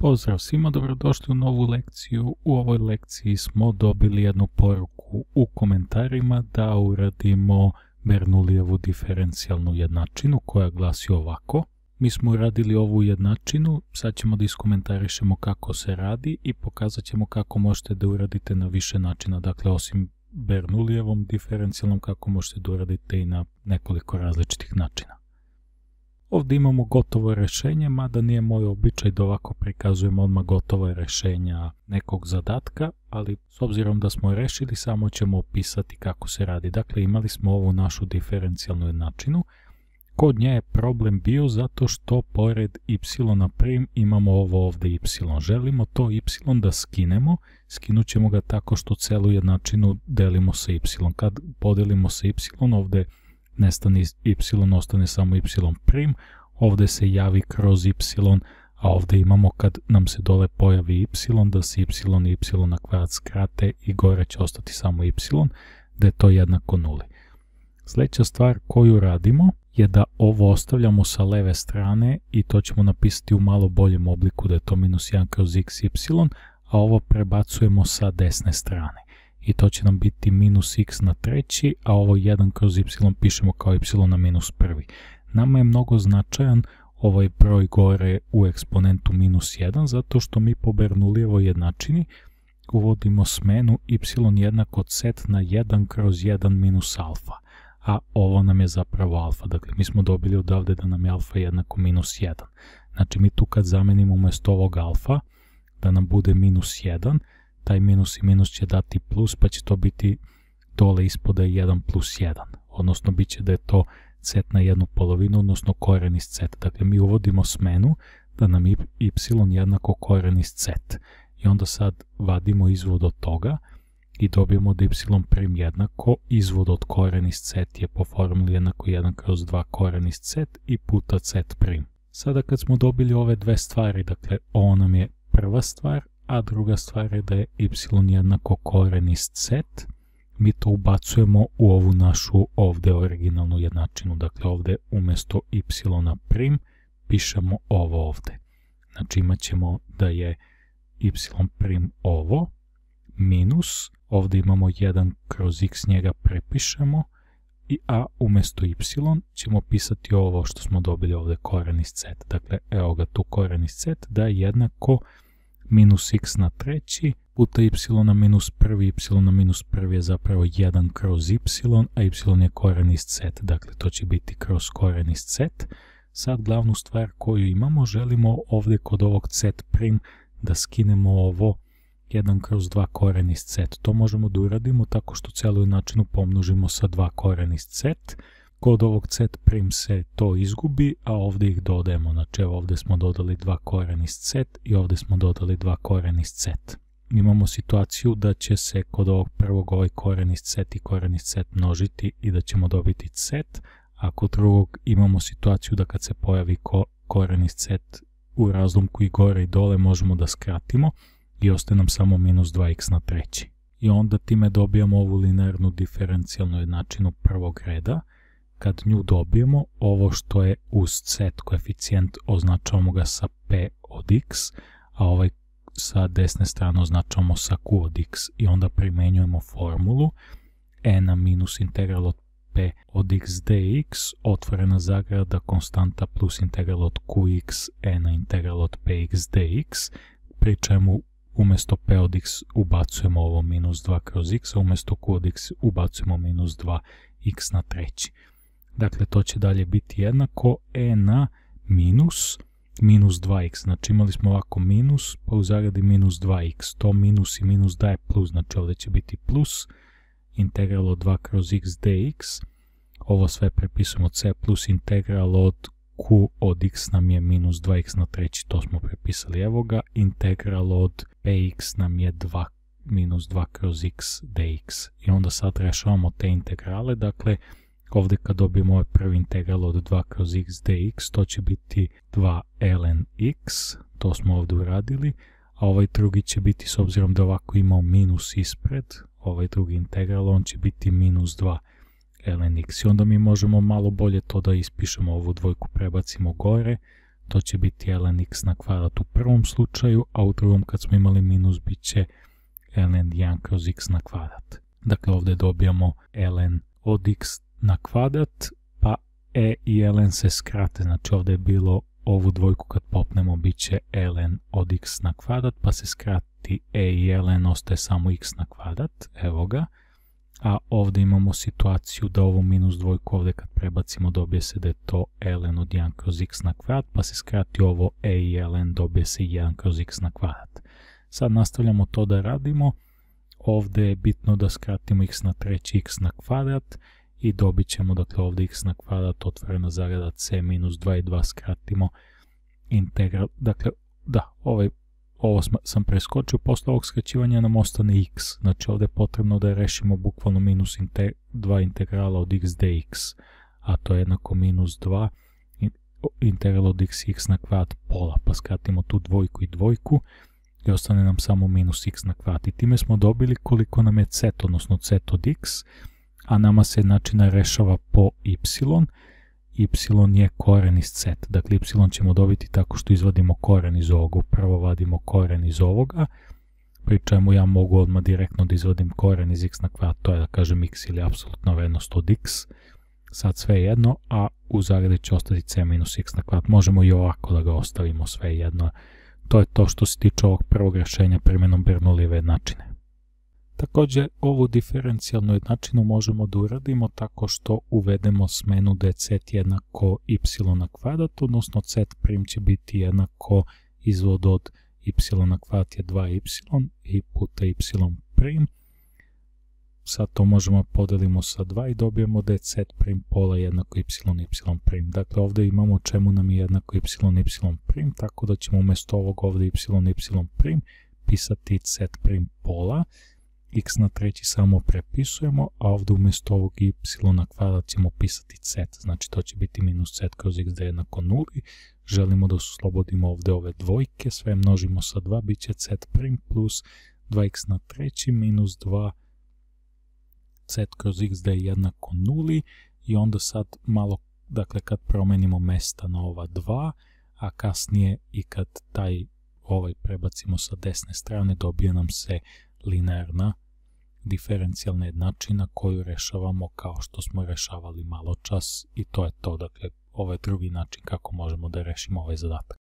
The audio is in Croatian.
Pozdrav svima, dobrodošli u novu lekciju. U ovoj lekciji smo dobili jednu poruku u komentarima da uradimo Bernoullijevu diferencijalnu jednačinu koja glasi ovako. Mi smo uradili ovu jednačinu, sad ćemo da iskomentarišemo kako se radi i pokazat ćemo kako možete da uradite na više načina, dakle osim Bernoullijevom diferencijalnom kako možete da uradite i na nekoliko različitih načina. Ovdje imamo gotovo rješenje, mada nije moj običaj da ovako prikazujemo odmah gotovo rješenja nekog zadatka, ali s obzirom da smo rešili samo ćemo opisati kako se radi. Dakle, imali smo ovu našu diferencijalnu jednačinu. Kod nje je problem bio zato što pored y na prim imamo ovo ovdje y. Želimo to y da skinemo, skinut ćemo ga tako što celu jednačinu delimo sa y. Kad podelimo sa y ovdje nestane y ostane samo y prim, ovdje se javi kroz y, a ovdje imamo kad nam se dole pojavi y, da se y i y na kvadrat skrate i gore će ostati samo y, da je to jednako nuli. Sljedeća stvar koju radimo je da ovo ostavljamo sa leve strane i to ćemo napisati u malo boljem obliku da je to minus 1 kroz x, y, a ovo prebacujemo sa desne strane i to će nam biti minus x na treći, a ovo 1 kroz y pišemo kao y na minus prvi. Nama je mnogo značajan ovaj broj gore u eksponentu minus 1, zato što mi po Bernoullijevoj jednačini uvodimo smenu y jednako set na 1 kroz 1 minus alfa, a ovo nam je zapravo alfa, dakle mi smo dobili odavde da nam je alfa jednako minus 1. Znači mi tu kad zamenimo umjesto ovog alfa, da nam bude minus 1, taj minus i minus će dati plus, pa će to biti dole ispod 1 plus 1, odnosno bit će da je to set na jednu polovinu, odnosno koren iz set. Dakle, mi uvodimo smenu da nam y jednako koren iz set. I onda sad vadimo izvod od toga i dobijemo da y prim jednako izvod od koren iz set je po formuli jednako 1 kroz 2 koren iz set i puta set prim. Sada kad smo dobili ove dve stvari, dakle ovo nam je prva stvar, a druga stvar je da je y jednako koren iz C. mi to ubacujemo u ovu našu ovdje originalnu jednačinu. Dakle, ovdje umjesto y prim pišemo ovo ovdje. Znači imat ćemo da je y prim ovo minus, ovdje imamo 1 kroz x njega prepišemo, i a umjesto y ćemo pisati ovo što smo dobili ovdje koren iz C. Dakle, evo ga tu koren iz c da je jednako minus x na treći puta y na minus prvi, y na minus prvi je zapravo 1 kroz y, a y je koren iz z, dakle to će biti kroz koren iz z. Sad glavnu stvar koju imamo želimo ovdje kod ovog z prim da skinemo ovo 1 kroz 2 koren iz z. To možemo da uradimo tako što celu jednačinu pomnožimo sa 2 koren iz z Kod ovog set prim se to izgubi, a ovdje ih dodajemo. Znači ovdje smo dodali dva koren iz set i ovdje smo dodali dva koren iz set. Imamo situaciju da će se kod ovog prvog ovaj koren iz set i koren iz set množiti i da ćemo dobiti set, a kod drugog imamo situaciju da kad se pojavi koren iz set u razlomku i gore i dole možemo da skratimo i ostaje nam samo minus 2x na treći. I onda time dobijamo ovu linearnu diferencijalnu jednačinu prvog reda, kad nju dobijemo, ovo što je uz set koeficijent označavamo ga sa p od x, a ovaj sa desne strane označavamo sa q od x i onda primenjujemo formulu e na minus integral od p od x dx otvorena zagrada konstanta plus integral od qx e na integral od px dx pri čemu umjesto p od x ubacujemo ovo minus 2 kroz x, a umjesto q od x ubacujemo minus 2 x na treći. Dakle, to će dalje biti jednako e na minus, minus 2x. Znači imali smo ovako minus, pa u zagradi minus 2x. To minus i minus daje plus, znači ovdje će biti plus. Integral od 2 kroz x dx. Ovo sve prepisujemo c plus integral od q od x nam je minus 2x na treći, to smo prepisali evo ga. Integral od px nam je 2 minus 2 kroz x dx. I onda sad rešavamo te integrale, dakle Ovdje kad dobijemo ovaj prvi integral od 2 kroz x dx, to će biti 2 ln x, to smo ovdje uradili, a ovaj drugi će biti, s obzirom da ovako imao minus ispred, ovaj drugi integral, on će biti minus 2 ln x. I onda mi možemo malo bolje to da ispišemo, ovu dvojku prebacimo gore, to će biti ln x na kvadrat u prvom slučaju, a u drugom kad smo imali minus bit će ln 1 kroz x na kvadrat. Dakle, ovdje dobijamo ln od x na kvadrat, pa e i ln se skrate, znači ovdje je bilo ovu dvojku kad popnemo bit će ln od x na kvadrat, pa se skrati e i ln, ostaje samo x na kvadrat, evo ga. A ovdje imamo situaciju da ovo minus dvojku ovdje kad prebacimo dobije se da je to ln od 1 kroz x na kvadrat, pa se skrati ovo e i ln dobije se 1 kroz x na kvadrat. Sad nastavljamo to da radimo. Ovdje je bitno da skratimo x na treći x na kvadrat i dobit ćemo dakle ovdje x na kvadrat otvorena zarada c minus 2 i 2 skratimo integral, dakle da, ovaj, ovo sam preskočio, posle ovog skraćivanja nam ostane x, znači ovdje je potrebno da rešimo bukvalno minus 2 integrala od x dx, a to je jednako minus 2 integral od x x na kvadrat pola, pa skratimo tu dvojku i dvojku i ostane nam samo minus x na kvadrat i time smo dobili koliko nam je c, odnosno c od x, a nama se jednačina rešava po y, y je koren iz c. Dakle, y ćemo dobiti tako što izvadimo koren iz ovoga. upravo vadimo koren iz ovoga, pri čemu ja mogu odmah direktno da izvadim koren iz x na kvadrat, to je da kažem x ili apsolutna vrednost od x. Sad sve jedno, a u zagradi će ostati c minus x na kvadrat. Možemo i ovako da ga ostavimo sve jedno. To je to što se tiče ovog prvog rješenja primjenom Bernoullijeve jednačine. Također ovu diferencijalnu jednačinu možemo da uradimo tako što uvedemo smenu da je c jednako y na kvadrat, odnosno c prim će biti jednako izvod od y na kvadrat je 2y i puta y prim. Sad to možemo podelimo sa 2 i dobijemo da je c prim pola jednako y y prim. Dakle ovdje imamo čemu nam je jednako y y prim, tako da ćemo umjesto ovog ovdje y y prim pisati c prim pola x na treći samo prepisujemo, a ovdje umjesto ovog y na kvadrat ćemo pisati z, znači to će biti minus z kroz x da je jednako nuli. Želimo da oslobodimo ovdje ove dvojke, sve množimo sa 2, bit će z prim plus 2x na treći minus 2 z kroz x da je jednako nuli i onda sad malo, dakle kad promenimo mesta na ova 2, a kasnije i kad taj ovaj prebacimo sa desne strane dobije nam se linearna diferencijalna jednačina koju rešavamo kao što smo rešavali malo čas i to je to. Dakle, ovo je drugi način kako možemo da rešimo ovaj zadatak.